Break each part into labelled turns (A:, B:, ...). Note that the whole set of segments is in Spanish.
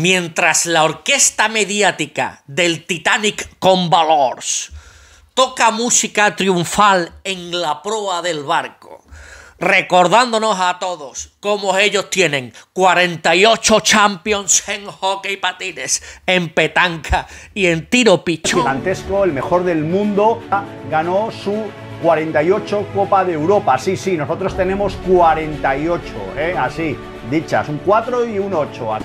A: Mientras la orquesta mediática del Titanic con Valors toca música triunfal en la proa del barco, recordándonos a todos cómo ellos tienen 48 champions en hockey patines, en petanca y en tiro El Gigantesco, el mejor del mundo, ah, ganó su 48 Copa de Europa. Sí, sí, nosotros tenemos 48, eh, así, dichas, un 4 y un 8.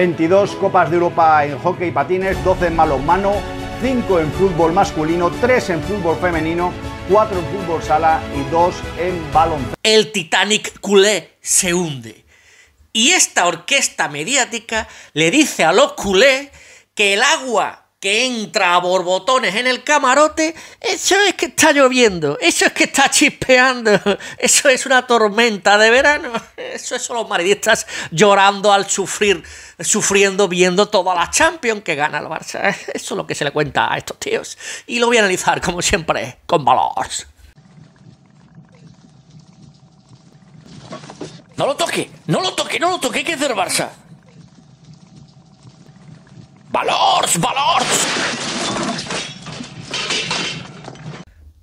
A: 22 Copas de Europa en hockey y patines, 12 en balonmano, 5 en fútbol masculino, 3 en fútbol femenino, 4 en fútbol sala y 2 en baloncesto. El Titanic culé se hunde. Y esta orquesta mediática le dice a los culés que el agua que entra a borbotones en el camarote, eso es que está lloviendo, eso es que está chispeando, eso es una tormenta de verano, eso es los maridistas llorando al sufrir, sufriendo viendo toda la Champions que gana el Barça. Eso es lo que se le cuenta a estos tíos. Y lo voy a analizar, como siempre, con valor. No lo toque, no lo toque, no lo toque, que es del Barça. ¡Valors! ¡Valors!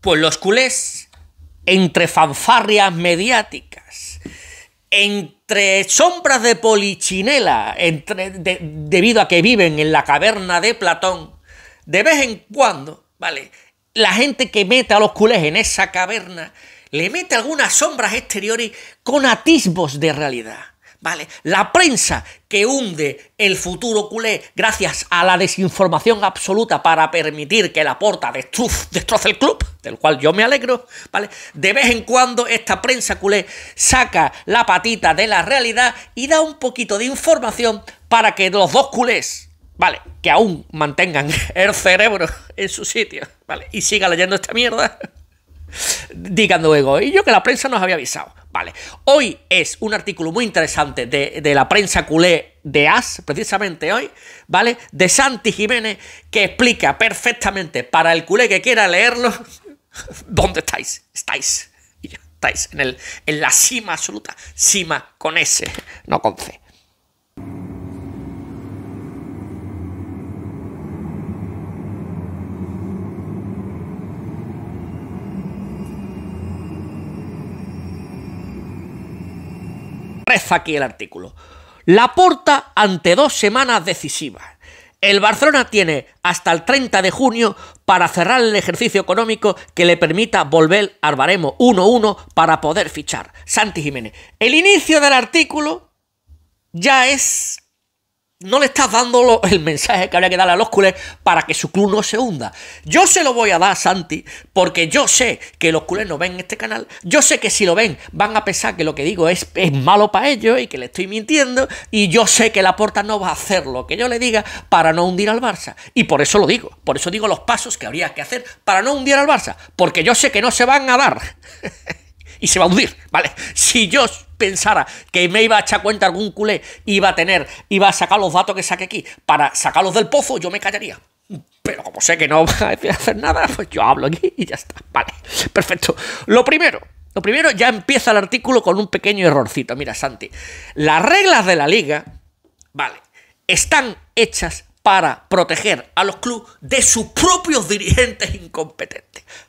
A: Pues los culés, entre fanfarrias mediáticas, entre sombras de polichinela, debido a que viven en la caverna de Platón, de vez en cuando, ¿vale? La gente que mete a los culés en esa caverna le mete algunas sombras exteriores con atisbos de realidad. ¿vale? La prensa que hunde el futuro culé gracias a la desinformación absoluta para permitir que la porta destroce el club, del cual yo me alegro, ¿vale? De vez en cuando esta prensa culé saca la patita de la realidad y da un poquito de información para que los dos culés, ¿vale? Que aún mantengan el cerebro en su sitio, ¿vale? Y siga leyendo esta mierda. Digan luego, y yo que la prensa nos había avisado. Vale, hoy es un artículo muy interesante de, la prensa culé de AS, precisamente hoy, ¿vale? De Santi Jiménez, que explica perfectamente para el culé que quiera leerlo, ¿dónde estáis? Estáis, estáis en, el, en la cima absoluta, cima con S, no con C. aquí el artículo. La porta ante dos semanas decisivas. El Barcelona tiene hasta el 30 de junio para cerrar el ejercicio económico que le permita volver al baremo 1-1 para poder fichar. Santi Jiménez. El inicio del artículo ya es no le estás dando el mensaje que habría que darle a los culés para que su club no se hunda. Yo se lo voy a dar a Santi porque yo sé que los culés no ven este canal. Yo sé que si lo ven van a pensar que lo que digo es, malo para ellos y que le estoy mintiendo. Y yo sé que la puerta no va a hacer lo que yo le diga para no hundir al Barça. Y por eso lo digo. Por eso digo los pasos que habría que hacer para no hundir al Barça. Porque yo sé que no se van a dar. y se va a hundir, ¿vale? Si yo pensara que me iba a echar cuenta algún culé, iba a tener, iba a sacar los datos que saqué aquí para sacarlos del pozo, yo me callaría. Pero como sé que no va a hacer nada, pues yo hablo aquí y ya está. Vale, perfecto. Lo primero, lo primero ya empieza el artículo con un pequeño errorcito. Mira, Santi, las reglas de la liga, vale, están hechas para proteger a los clubes de sus propios dirigentes incompetentes.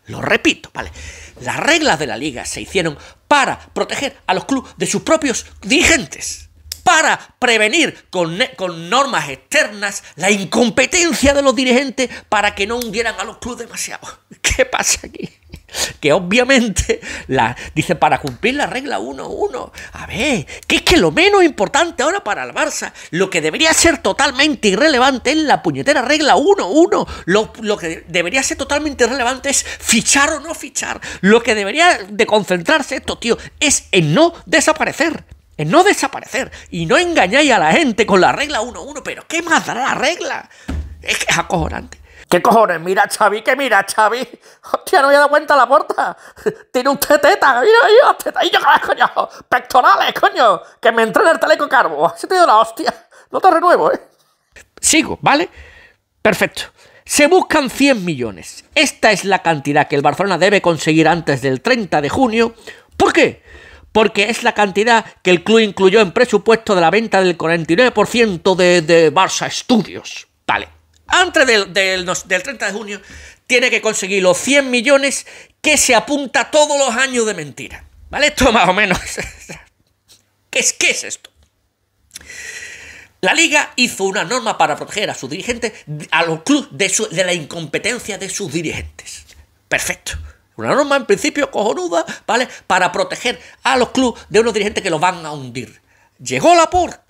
A: Lo repito, ¿vale? Las reglas de la liga se hicieron para proteger a los clubes de sus propios dirigentes, para prevenir con, con, normas externas la incompetencia de los dirigentes para que no hundieran a los clubes demasiado. ¿Qué pasa aquí? que obviamente la, dice para cumplir la regla 1-1. A ver, que es que lo menos importante ahora para el Barça, lo que debería ser totalmente irrelevante en la puñetera regla 1-1. Lo, lo, que debería ser totalmente irrelevante es fichar o no fichar. Lo que debería de concentrarse esto, tío, es en no desaparecer. En no desaparecer. Y no engañáis a la gente con la regla 1-1. Pero ¿qué más dará la regla? Es que es acojonante. ¿Qué cojones? Mira, Xavi, que mira, Xavi. Hostia, no me dado cuenta la puerta. Tiene usted teta, mira, mira, teta. Y yo, coño, pectorales, coño. Que me entré en el teleco carbo. Se te dio la hostia. No te renuevo, ¿eh? Sigo, ¿vale? Perfecto. Se buscan 100 millones. Esta es la cantidad que el Barcelona debe conseguir antes del 30 de junio. ¿Por qué? Porque es la cantidad que el club incluyó en presupuesto de la venta del 49% de, de Barça Studios. Vale antes del, 30 de junio, tiene que conseguir los 100 millones que se apunta todos los años de mentira. ¿Vale? Esto más o menos. ¿Qué es, qué es esto? La liga hizo una norma para proteger a sus dirigentes, a los clubes, de, la incompetencia de sus dirigentes. Perfecto. Una norma en principio cojonuda, ¿vale? Para proteger a los clubes de unos dirigentes que los van a hundir. Llegó la puerta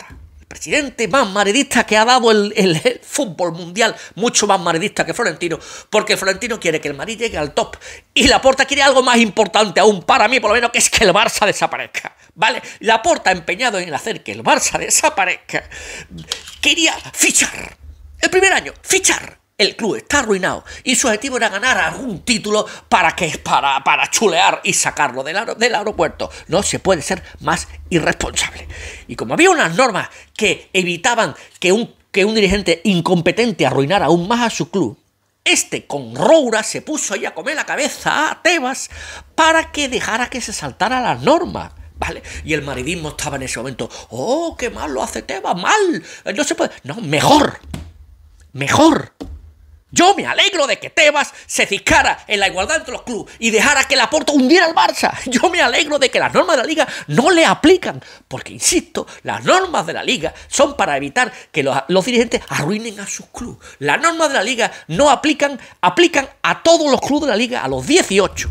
A: presidente más maredista que ha dado el, fútbol mundial, mucho más maredista que Florentino, porque Florentino quiere que el Madrid llegue al top y Laporta quiere algo más importante aún para mí, por lo menos, que es que el Barça desaparezca. ¿Vale? Laporta empeñado en hacer que el Barça desaparezca. Quería fichar. El primer año, fichar el club está arruinado y su objetivo era ganar algún título para, que, para, para chulear y sacarlo del, aeropuerto. No se puede ser más irresponsable. Y como había unas normas que evitaban que un, que un dirigente incompetente arruinara aún más a su club, este con Roura se puso ahí a comer la cabeza a Tebas para que dejara que se saltara las normas. ¿Vale? Y el maridismo estaba en ese momento, oh, qué mal lo hace Tebas, mal, eh, no se puede, no, mejor, mejor, yo me alegro de que Tebas se fijara en la igualdad entre los clubes y dejara que Laporta hundiera al Barça. Yo me alegro de que las normas de la liga no le aplican. Porque, insisto, las normas de la liga son para evitar que los, dirigentes arruinen a sus clubes. Las normas de la liga no aplican, aplican a todos los clubes de la liga, a los 18.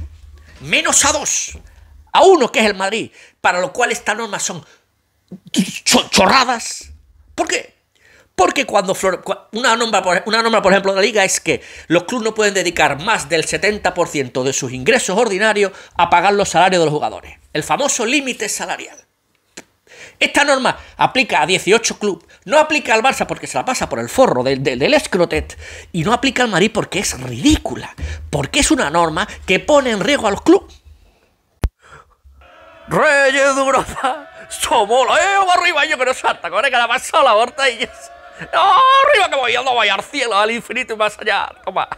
A: Menos a dos. A uno que es el Madrid, para lo cual estas normas son chorradas. ¿Por qué? Porque cuando una, norma, una por ejemplo, de la liga es que los clubes no pueden dedicar más del 70% de sus ingresos ordinarios a pagar los salarios de los jugadores. El famoso límite salarial. Esta norma aplica a 18 clubes, no aplica al Barça porque se la pasa por el forro del, escrotet y no aplica al Madrid porque es ridícula, porque es una norma que pone en riesgo a los clubes. Reyes de Europa, somos arriba y yo que no salta, con la pasa la horta y ¡Ah, arriba que voy, no vaya al cielo, al infinito y más allá. Toma.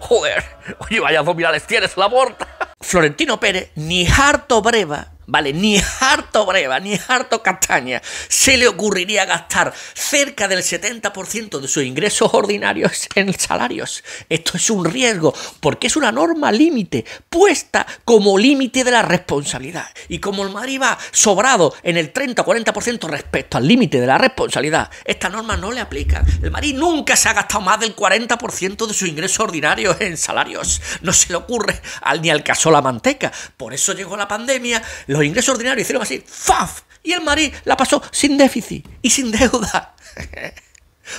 A: Joder, oye, vaya mirales, tienes la borda. Florentino Pérez, ni harto breva, ¿vale? Ni harto Breva, ni harto Castaña se le ocurriría gastar cerca del 70% de sus ingresos ordinarios en salarios. Esto es un riesgo porque es una norma límite puesta como límite de la responsabilidad. Y como el Madrid va sobrado en el 30 o 40% respecto al límite de la responsabilidad, esta norma no le aplica. El Madrid nunca se ha gastado más del 40% de sus ingresos ordinarios en salarios. No se le ocurre al, ni al caso la manteca. Por eso llegó la pandemia, Ingreso ordinario y hicieron así, ¡faf! Y el Madrid la pasó sin déficit y sin deuda.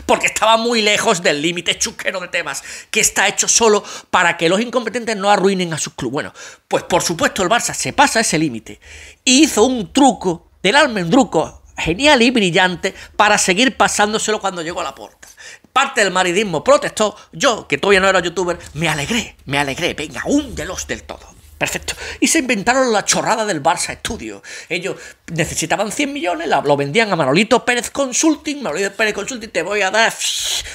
A: Porque estaba muy lejos del límite chusquero de temas, que está hecho solo para que los incompetentes no arruinen a sus clubes. Bueno, pues por supuesto el Barça se pasa ese límite y hizo un truco del almendruco genial y brillante para seguir pasándoselo cuando llegó a la puerta. Parte del maridismo protestó, yo, que todavía no era youtuber, me alegré, me alegré, venga, un de los del todo. Perfecto. Y se inventaron la chorrada del Barça Estudio. Ellos necesitaban 100 millones, lo vendían a Manolito Pérez Consulting. Manolito Pérez Consulting, te voy a dar,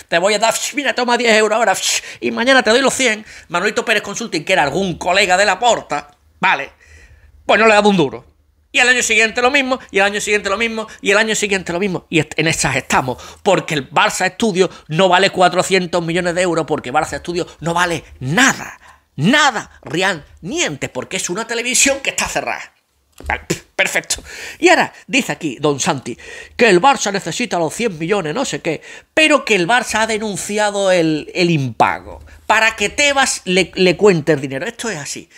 A: te voy a dar, mira, toma 10 euros ahora y mañana te doy los 100. Manolito Pérez Consulting, que era algún colega de la porta, ¿vale? Pues no le dado un duro. Y el año siguiente lo mismo, y el año siguiente lo mismo, y el año siguiente lo mismo. Y en esas estamos, porque el Barça Estudio no vale 400 millones de euros, porque Barça Estudio no vale nada. Nada, Rian, niente, porque es una televisión que está cerrada. Vale, perfecto. Y ahora, dice aquí Don Santi, que el Barça necesita los 100 millones, no sé qué, pero que el Barça ha denunciado el, impago. Para que Tebas le, le cuente el dinero. Esto es así.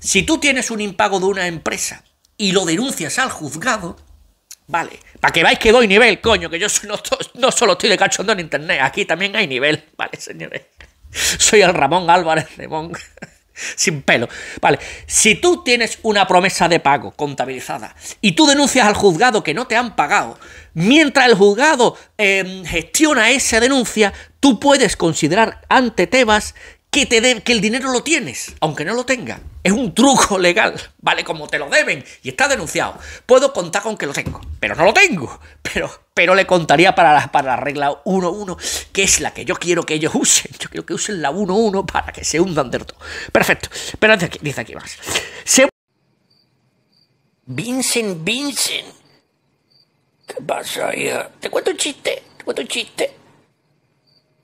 A: Si tú tienes un impago de una empresa y lo denuncias al juzgado, Vale, para que veáis que doy nivel, coño, que yo no, no solo estoy de cachondo en internet, aquí también hay nivel, vale, señores. Soy el Ramón Álvarez Ramón. Sin pelo. Vale, si tú tienes una promesa de pago contabilizada y tú denuncias al juzgado que no te han pagado, mientras el juzgado eh, gestiona esa denuncia, tú puedes considerar ante Tebas que, te que el dinero lo tienes, aunque no lo tenga. Es un truco legal, ¿vale? Como te lo deben y está denunciado. Puedo contar con que lo tengo, pero no lo tengo. Pero, pero le contaría para la, para la regla 1-1, que es la que yo quiero que ellos usen. Yo quiero que usen la 1-1 para que se hundan del todo. Perfecto. Pero dice aquí, aquí más. Vincent, Vincent. ¿Qué pasa, ahí ¿Te cuento un chiste? ¿Te cuento un chiste?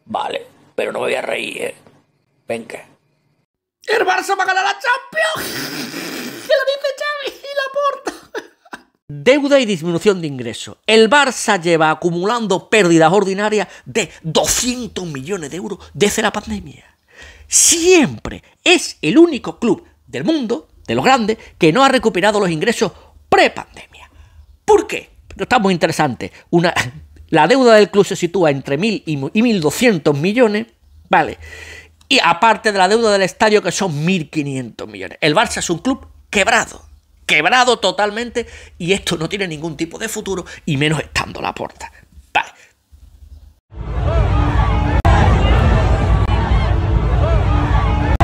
A: Vale, pero no voy a reír, ¿eh? Venga. El Barça va a ganar la Champions. Que lo dice Xavi y la porta. Deuda y disminución de ingresos. El Barça lleva acumulando pérdidas ordinarias de 200 millones de euros desde la pandemia. Siempre es el único club del mundo, de los grandes, que no ha recuperado los ingresos pre-pandemia. ¿Por qué? Pero está muy interesante. Una, la deuda del club se sitúa entre 1.000 y 1.200 millones. Vale. Y aparte de la deuda del estadio, que son 1.500 millones. El Barça es un club quebrado. Quebrado totalmente. Y esto no tiene ningún tipo de futuro. Y menos estando la puerta. Vale.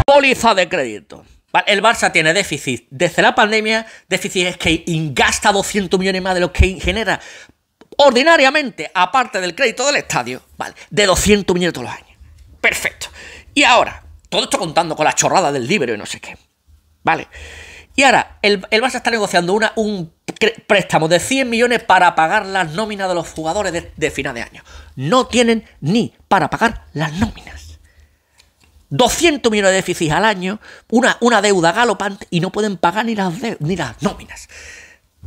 A: Póliza de crédito. el Barça tiene déficit. Desde la pandemia, déficit es que ingasta 200 millones más de los que genera ordinariamente, aparte del crédito del estadio, ¿vale? De 200 millones todos los años. Perfecto. Y ahora, todo esto contando con la chorrada del libro y no sé qué. Vale. Y ahora, el, el Barça está negociando una, un préstamo de 100 millones para pagar las nóminas de los jugadores de, final de año. No tienen ni para pagar las nóminas. 200 millones de déficit al año, una, una deuda galopante y no pueden pagar ni las, ni las nóminas.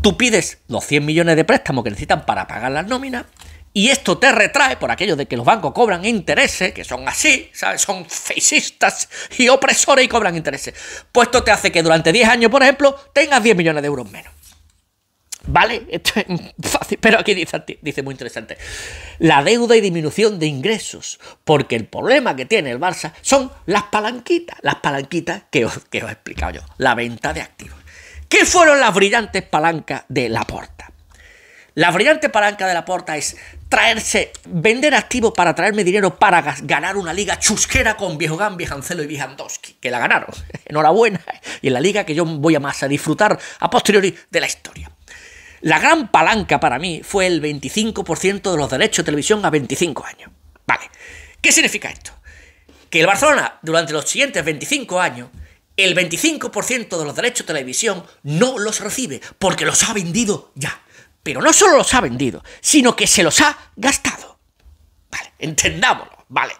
A: Tú pides los 100 millones de préstamo que necesitan para pagar las nóminas y esto te retrae por aquello de que los bancos cobran intereses, que son así, ¿sabes? Son fascistas y opresores y cobran intereses. Pues esto te hace que durante 10 años, por ejemplo, tengas 10 millones de euros menos. ¿Vale? Esto es fácil, pero aquí dice, muy interesante. La deuda y disminución de ingresos, porque el problema que tiene el Barça son las palanquitas, las palanquitas que os, he explicado yo, la venta de activos. ¿Qué fueron las brillantes palancas de la porta? La brillante palanca de la porta es traerse, vender activos para traerme dinero para ganar una liga chusquera con viejo viejo Viejancelo y Viejandoski, que la ganaron. Enhorabuena. Y en la liga que yo voy a más a disfrutar a posteriori de la historia. La gran palanca para mí fue el 25% de los derechos de televisión a 25 años. Vale. ¿Qué significa esto? Que el Barcelona, durante los siguientes 25 años, el 25% de los derechos de televisión no los recibe porque los ha vendido ya pero no solo los ha vendido, sino que se los ha gastado. Vale, entendámoslo, vale.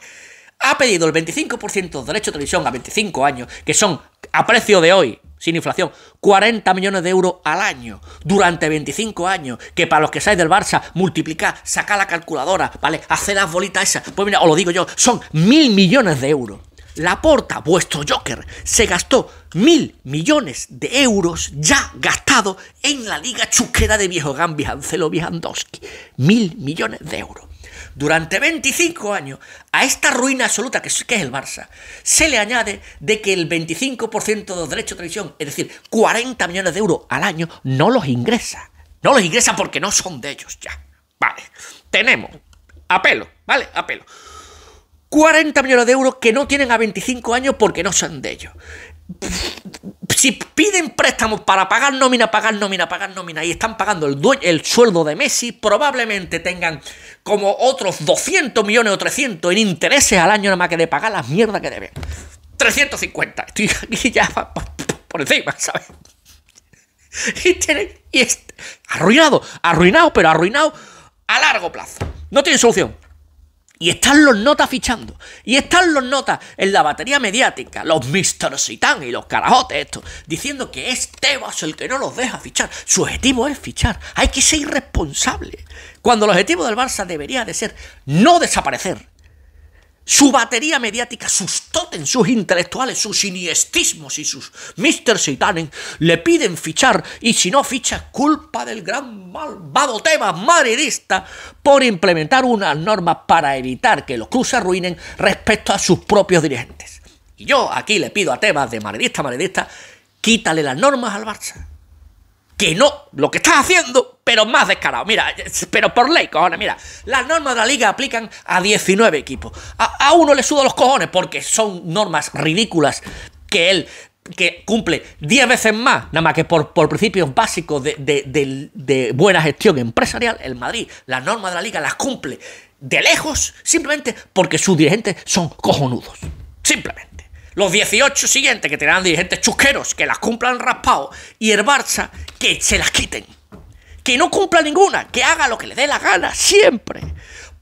A: Ha pedido el 25% de derecho de televisión a 25 años, que son, a precio de hoy, sin inflación, 40 millones de euros al año, durante 25 años, que para los que seáis del Barça, multiplicar, sacar la calculadora, ¿vale? Hacer las bolitas esas, pues mira, os lo digo yo, son mil millones de euros. La Porta, vuestro Joker, se gastó mil millones de euros ya gastado en la liga chusquera de Viejo Gambia, Ancelo Mil millones de euros. Durante 25 años, a esta ruina absoluta que es el Barça, se le añade de que el 25% de derecho derechos de televisión, es decir, 40 millones de euros al año, no los ingresa. No los ingresa porque no son de ellos ya. Vale. Tenemos. Apelo, ¿vale? Apelo. 40 millones de euros que no tienen a 25 años porque no son de ellos. Si piden préstamos para pagar nómina, pagar nómina, pagar nómina y están pagando el, el sueldo de Messi, probablemente tengan como otros 200 millones o 300 en intereses al año nada más que de pagar las mierda que deben. 350. Estoy aquí ya por, encima, ¿sabes? Y tienen... arruinado, arruinado, pero arruinado a largo plazo. No tiene solución. Y están los notas fichando. Y están los notas en la batería mediática, los Mr. Sitán y los carajotes estos, diciendo que es Tebas el que no los deja fichar. Su objetivo es fichar. Hay que ser irresponsable. Cuando el objetivo del Barça debería de ser no desaparecer, su batería mediática, sus en sus intelectuales, sus siniestismos y sus Mr. Satanen le piden fichar y si no ficha culpa del gran malvado tema Maredista por implementar unas normas para evitar que los clubes se arruinen respecto a sus propios dirigentes. Y yo aquí le pido a Tebas, de madridista, Maredista, quítale las normas al Barça. Que no, lo que estás haciendo pero más descarado. Mira, pero por ley, cojones, mira. Las normas de la liga aplican a 19 equipos. A, uno le suda los cojones porque son normas ridículas que él que cumple 10 veces más, nada más que por, por principios básicos de, buena gestión empresarial, el Madrid, las normas de la liga las cumple de lejos, simplemente porque sus dirigentes son cojonudos. Simplemente. Los 18 siguientes que tendrán dirigentes chusqueros que las cumplan raspado y el Barça que se las quiten que no cumpla ninguna, que haga lo que le dé la gana, siempre.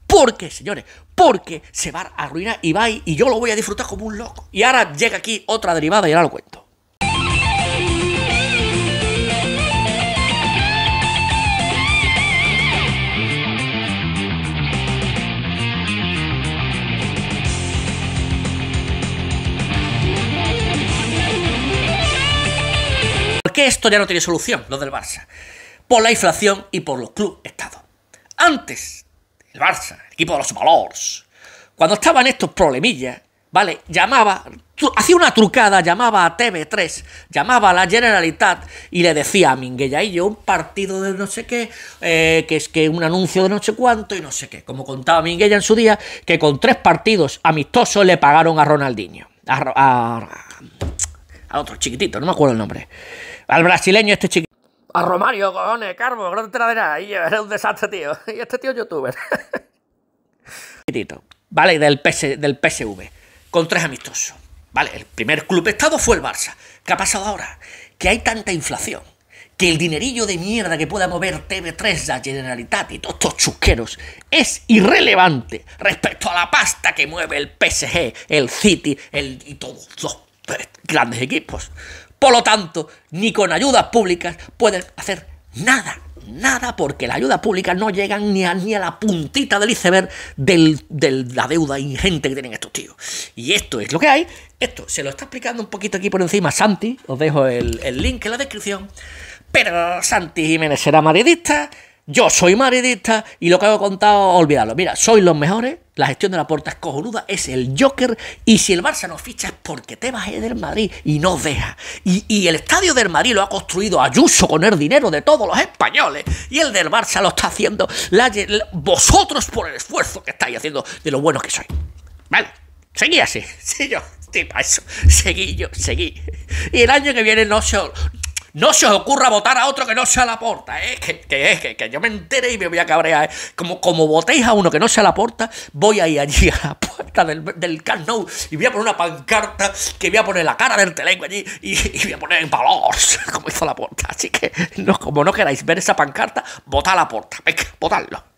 A: Porque, señores, porque se va a arruinar Ibai y yo lo voy a disfrutar como un loco. Y ahora llega aquí otra derivada y ahora lo cuento. qué esto ya no tiene solución, lo del Barça? por la inflación y por los clubes Estado. Antes, el Barça, el equipo de los valores, cuando estaban estos problemillas, ¿vale? Llamaba, hacía una trucada, llamaba a TV3, llamaba a la Generalitat y le decía a Mingueya y yo un partido de no sé qué, eh, que es que un anuncio de no sé cuánto y no sé qué. Como contaba Minguella en su día, que con tres partidos amistosos le pagaron a Ronaldinho. A, otro chiquitito, no me acuerdo el nombre. Al brasileño este chiquitito. A Romario, cojones, Carbo, no te enteras un desastre, tío. Y este tío es youtuber. Vale, del, PS, del PSV. Con tres amistosos. Vale, el primer club estado fue el Barça. ¿Qué ha pasado ahora? Que hay tanta inflación. Que el dinerillo de mierda que pueda mover TV3, la Generalitat y todos estos chusqueros es irrelevante respecto a la pasta que mueve el PSG, el City el, y todos los grandes equipos. Por lo tanto, ni con ayudas públicas pueden hacer nada, nada, porque las ayudas públicas no llegan ni a, ni a la puntita del iceberg de la deuda ingente que tienen estos tíos. Y esto es lo que hay. Esto se lo está explicando un poquito aquí por encima Santi. Os dejo el, el link en la descripción. Pero Santi Jiménez será madridista. Yo soy madridista y lo que he contado, olvidarlo. Mira, sois los mejores, la gestión de la puerta es cojonuda, es el Joker. Y si el Barça no ficha es porque te vas del Madrid y no deja. Y, el estadio del Madrid lo ha construido Ayuso con el dinero de todos los españoles. Y el del Barça lo está haciendo la, vosotros por el esfuerzo que estáis haciendo de lo buenos que sois. Vale, seguí así. Sí, yo, eso. Seguí yo, seguí. Y el año que viene no se, no se os ocurra votar a otro que no sea la porta, ¿eh? eh que, yo me entere y me voy a cabrear. Como, como votéis a uno que no sea la porta, voy a ir allí a la puerta del, del Camp y voy a poner una pancarta que voy a poner la cara del telenco allí y, voy a poner en valor, como hizo la puerta. Así que no, como no queráis ver esa pancarta, votad la puerta. Venga, votadlo.